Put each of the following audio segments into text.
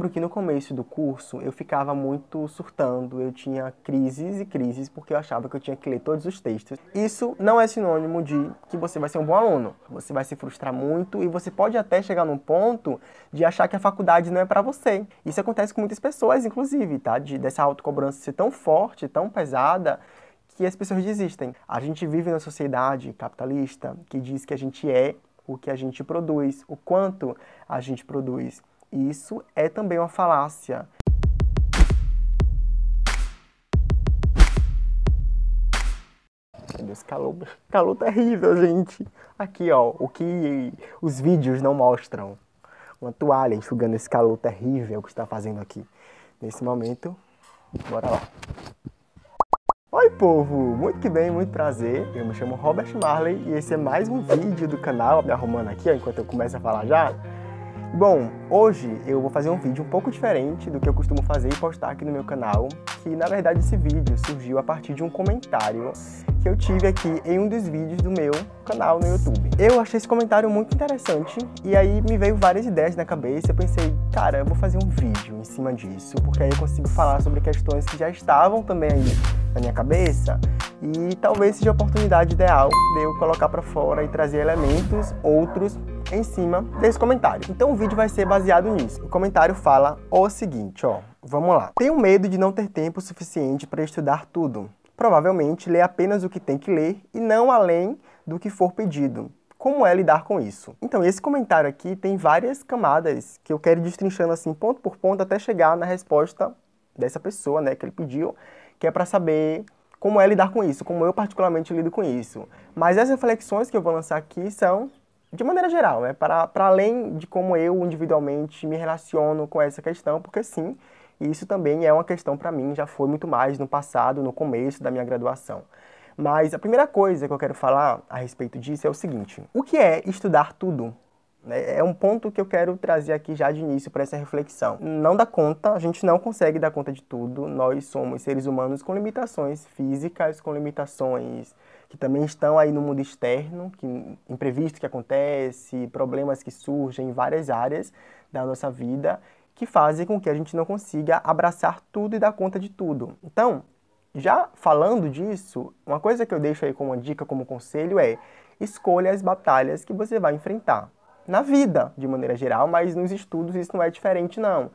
lembro que no começo do curso eu ficava muito surtando, eu tinha crises e crises porque eu achava que eu tinha que ler todos os textos. Isso não é sinônimo de que você vai ser um bom aluno. Você vai se frustrar muito e você pode até chegar num ponto de achar que a faculdade não é para você. Isso acontece com muitas pessoas, inclusive, tá? De, dessa autocobrança ser tão forte, tão pesada, que as pessoas desistem. A gente vive na sociedade capitalista que diz que a gente é o que a gente produz, o quanto a gente produz. Isso é também uma falácia. Meu Deus, calor, calor terrível, gente. Aqui, ó, o que os vídeos não mostram. Uma toalha enxugando esse calor terrível que está fazendo aqui. Nesse momento, bora lá. Oi povo, muito que bem, muito prazer, eu me chamo Robert Marley e esse é mais um vídeo do canal, me arrumando aqui ó, enquanto eu começo a falar já, Bom, hoje eu vou fazer um vídeo um pouco diferente do que eu costumo fazer e postar aqui no meu canal, que na verdade esse vídeo surgiu a partir de um comentário que eu tive aqui em um dos vídeos do meu canal no YouTube. Eu achei esse comentário muito interessante e aí me veio várias ideias na cabeça, eu pensei, cara, eu vou fazer um vídeo em cima disso, porque aí eu consigo falar sobre questões que já estavam também aí na minha cabeça e talvez seja a oportunidade ideal de eu colocar para fora e trazer elementos outros em cima desse comentário. Então o vídeo vai ser baseado nisso. O comentário fala o seguinte, ó. Vamos lá. Tenho medo de não ter tempo suficiente para estudar tudo. Provavelmente lê apenas o que tem que ler e não além do que for pedido como é lidar com isso. Então, esse comentário aqui tem várias camadas que eu quero destrinchando assim ponto por ponto até chegar na resposta dessa pessoa, né, que ele pediu, que é para saber como é lidar com isso, como eu particularmente lido com isso. Mas as reflexões que eu vou lançar aqui são de maneira geral, né? para, para além de como eu individualmente me relaciono com essa questão, porque sim, isso também é uma questão para mim, já foi muito mais no passado, no começo da minha graduação. Mas a primeira coisa que eu quero falar a respeito disso é o seguinte: o que é estudar tudo? É, é um ponto que eu quero trazer aqui já de início para essa reflexão. Não dá conta, a gente não consegue dar conta de tudo. Nós somos seres humanos com limitações físicas, com limitações que também estão aí no mundo externo, que imprevisto que acontece, problemas que surgem em várias áreas da nossa vida, que fazem com que a gente não consiga abraçar tudo e dar conta de tudo. Então, já falando disso, uma coisa que eu deixo aí como dica, como conselho é: escolha as batalhas que você vai enfrentar na vida, de maneira geral, mas nos estudos isso não é diferente não.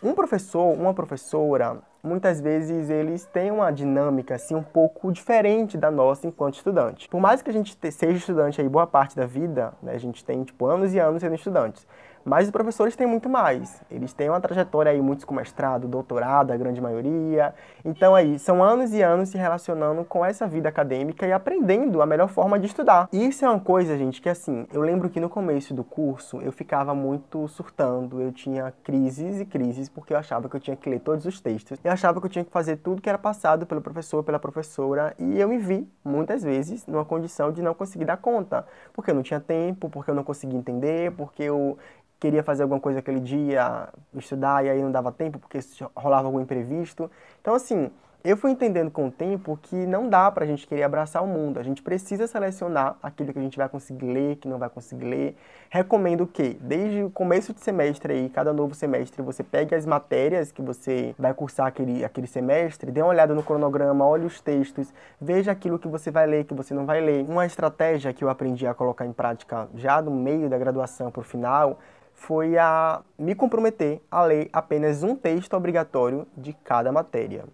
Um professor, uma professora, muitas vezes eles têm uma dinâmica assim um pouco diferente da nossa enquanto estudante. Por mais que a gente seja estudante aí boa parte da vida, né, a gente tem tipo anos e anos sendo estudantes. Mas os professores têm muito mais. Eles têm uma trajetória aí, muitos com mestrado, doutorado, a grande maioria. Então aí, são anos e anos se relacionando com essa vida acadêmica e aprendendo a melhor forma de estudar. E isso é uma coisa, gente, que assim, eu lembro que no começo do curso eu ficava muito surtando, eu tinha crises e crises porque eu achava que eu tinha que ler todos os textos. Eu achava que eu tinha que fazer tudo que era passado pelo professor, pela professora, e eu me vi muitas vezes numa condição de não conseguir dar conta, porque eu não tinha tempo, porque eu não conseguia entender, porque eu queria fazer alguma coisa aquele dia, estudar, e aí não dava tempo porque rolava algum imprevisto. Então, assim, eu fui entendendo com o tempo que não dá para a gente querer abraçar o mundo. A gente precisa selecionar aquilo que a gente vai conseguir ler, que não vai conseguir ler. Recomendo que, desde o começo de semestre aí, cada novo semestre, você pegue as matérias que você vai cursar aquele, aquele semestre, dê uma olhada no cronograma, olhe os textos, veja aquilo que você vai ler, que você não vai ler. Uma estratégia que eu aprendi a colocar em prática já no meio da graduação para o final foi a me comprometer a ler apenas um texto obrigatório de cada matéria.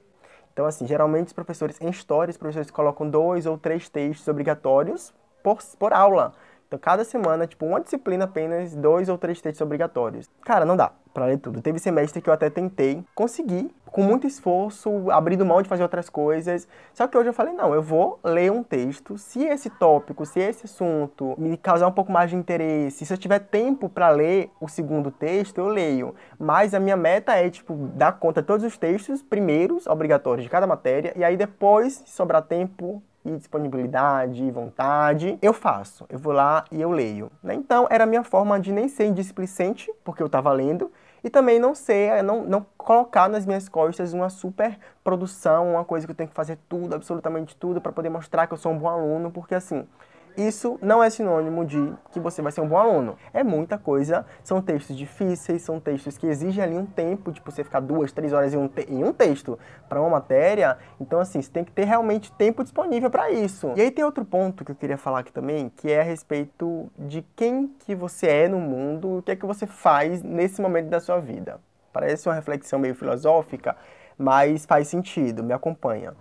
Então, assim, geralmente os professores em história, os professores colocam dois ou três textos obrigatórios por, por aula. Então, cada semana, tipo, uma disciplina apenas, dois ou três textos obrigatórios. Cara, não dá para ler tudo. Teve semestre que eu até tentei, consegui com muito esforço, abrindo mão de fazer outras coisas. Só que hoje eu falei, não, eu vou ler um texto. Se esse tópico, se esse assunto me causar um pouco mais de interesse, se eu tiver tempo para ler o segundo texto, eu leio. Mas a minha meta é, tipo, dar conta de todos os textos primeiros, obrigatórios de cada matéria, e aí depois, se sobrar tempo, e disponibilidade e vontade, eu faço. Eu vou lá e eu leio. Né? Então, era a minha forma de nem ser indisplicente, porque eu estava lendo, e também não ser, eh, não, não colocar nas minhas costas uma super produção, uma coisa que eu tenho que fazer tudo, absolutamente tudo, para poder mostrar que eu sou um bom aluno, porque assim, isso não é sinônimo de que você vai ser um bom aluno. É muita coisa, são textos difíceis, são textos que exigem ali um tempo, tipo, você ficar duas, três horas em um, te em um texto para uma matéria. Então, assim, você tem que ter realmente tempo disponível para isso. E aí tem outro ponto que eu queria falar aqui também, que é a respeito de quem que você é no mundo, o que é que você faz nesse momento da sua vida. Parece uma reflexão meio filosófica, mas faz sentido, me acompanha.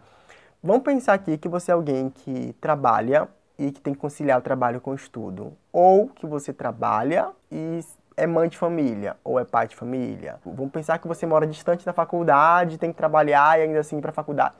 Vamos pensar aqui que você é alguém que trabalha e que tem que conciliar o trabalho com o estudo. Ou que você trabalha e é mãe de família ou é pai de família. Vamos pensar que você mora distante da faculdade, tem que trabalhar e ainda assim ir para a faculdade.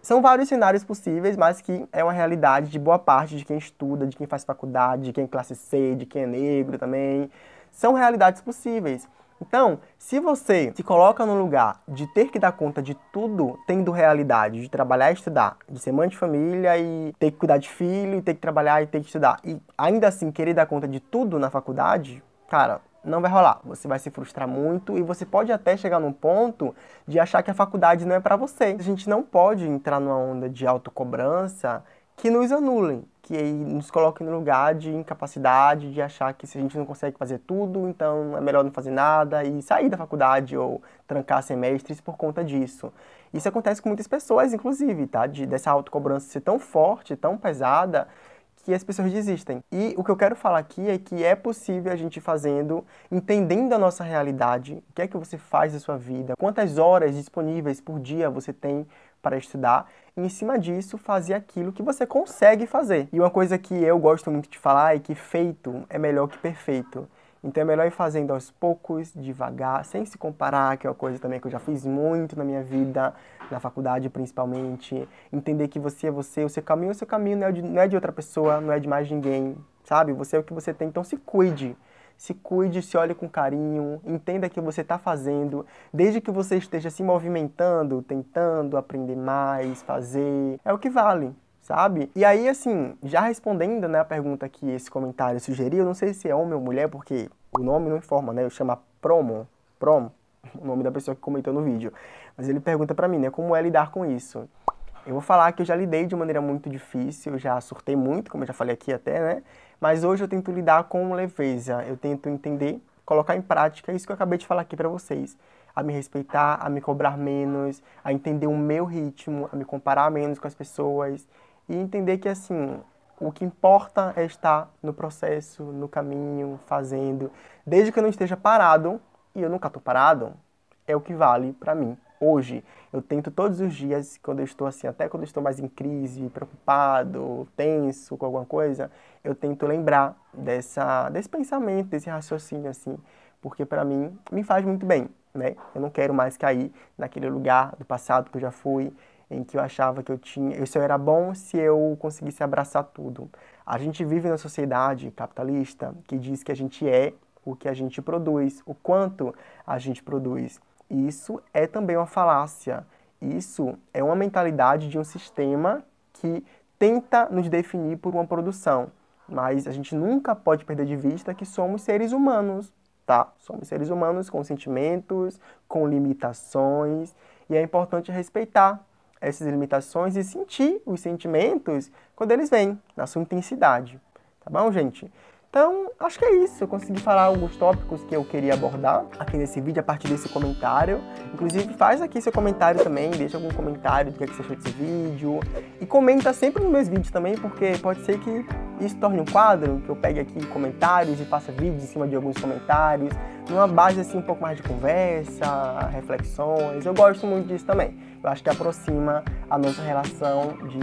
São vários cenários possíveis, mas que é uma realidade de boa parte de quem estuda, de quem faz faculdade, de quem é classe C, de quem é negro também. São realidades possíveis. Então, se você se coloca no lugar de ter que dar conta de tudo, tendo realidade, de trabalhar e estudar, de ser mãe de família e ter que cuidar de filho, e ter que trabalhar e ter que estudar, e ainda assim querer dar conta de tudo na faculdade, cara, não vai rolar. Você vai se frustrar muito e você pode até chegar num ponto de achar que a faculdade não é para você. A gente não pode entrar numa onda de autocobrança que nos anulem, que nos coloquem no lugar de incapacidade, de achar que se a gente não consegue fazer tudo, então é melhor não fazer nada e sair da faculdade ou trancar semestres por conta disso. Isso acontece com muitas pessoas, inclusive, tá? De, dessa autocobrança ser tão forte, tão pesada, que as pessoas desistem. E o que eu quero falar aqui é que é possível a gente fazendo, entendendo a nossa realidade, o que é que você faz da sua vida, quantas horas disponíveis por dia você tem para estudar, e em cima disso fazer aquilo que você consegue fazer. E uma coisa que eu gosto muito de falar é que feito é melhor que perfeito. Então é melhor ir fazendo aos poucos, devagar, sem se comparar, que é uma coisa também que eu já fiz muito na minha vida, na faculdade principalmente. Entender que você é você, o seu caminho é o seu caminho, não é de, não é de outra pessoa, não é de mais ninguém, sabe? Você é o que você tem, então se cuide. Se cuide, se olhe com carinho, entenda o que você está fazendo, desde que você esteja se movimentando, tentando aprender mais, fazer. É o que vale sabe? E aí, assim, já respondendo né, a pergunta que esse comentário sugeriu, não sei se é homem ou mulher, porque o nome não informa, né? Eu chamo Promo, Promo, o nome da pessoa que comentou no vídeo. Mas ele pergunta para mim, né, como é lidar com isso? Eu vou falar que eu já lidei de maneira muito difícil, eu já surtei muito, como eu já falei aqui até, né? Mas hoje eu tento lidar com leveza, eu tento entender, colocar em prática isso que eu acabei de falar aqui para vocês a me respeitar, a me cobrar menos, a entender o meu ritmo, a me comparar menos com as pessoas e entender que assim, o que importa é estar no processo, no caminho, fazendo, desde que eu não esteja parado, e eu nunca estou parado, é o que vale para mim hoje. Eu tento todos os dias, quando eu estou assim, até quando eu estou mais em crise, preocupado, tenso com alguma coisa, eu tento lembrar dessa, desse pensamento, desse raciocínio assim, porque para mim me faz muito bem, né? Eu não quero mais cair naquele lugar do passado que eu já fui em que eu achava que eu tinha, eu só era bom se eu conseguisse abraçar tudo. A gente vive na sociedade capitalista que diz que a gente é o que a gente produz, o quanto a gente produz. Isso é também uma falácia. Isso é uma mentalidade de um sistema que tenta nos definir por uma produção, mas a gente nunca pode perder de vista que somos seres humanos, tá? Somos seres humanos com sentimentos, com limitações, e é importante respeitar essas limitações e sentir os sentimentos quando eles vêm, na sua intensidade. Tá bom, gente? Então, acho que é isso. Eu consegui falar alguns tópicos que eu queria abordar aqui nesse vídeo a partir desse comentário. Inclusive, faz aqui seu comentário também, deixa algum comentário do que, é que você achou desse vídeo. E comenta sempre nos meus vídeos também, porque pode ser que isso torne um quadro que eu pegue aqui comentários e faça vídeos em cima de alguns comentários, numa base assim um pouco mais de conversa, reflexões. Eu gosto muito disso também. Eu acho que aproxima a nossa relação de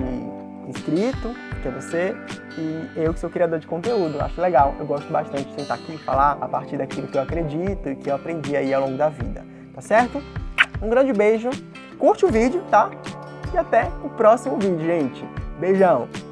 inscrito, que é você, e eu que sou criador de conteúdo. Eu acho legal. Eu gosto bastante de sentar aqui e falar a partir daquilo que eu acredito e que eu aprendi aí ao longo da vida. Tá certo? Um grande beijo. Curte o vídeo, tá? E até o próximo vídeo, gente. Beijão!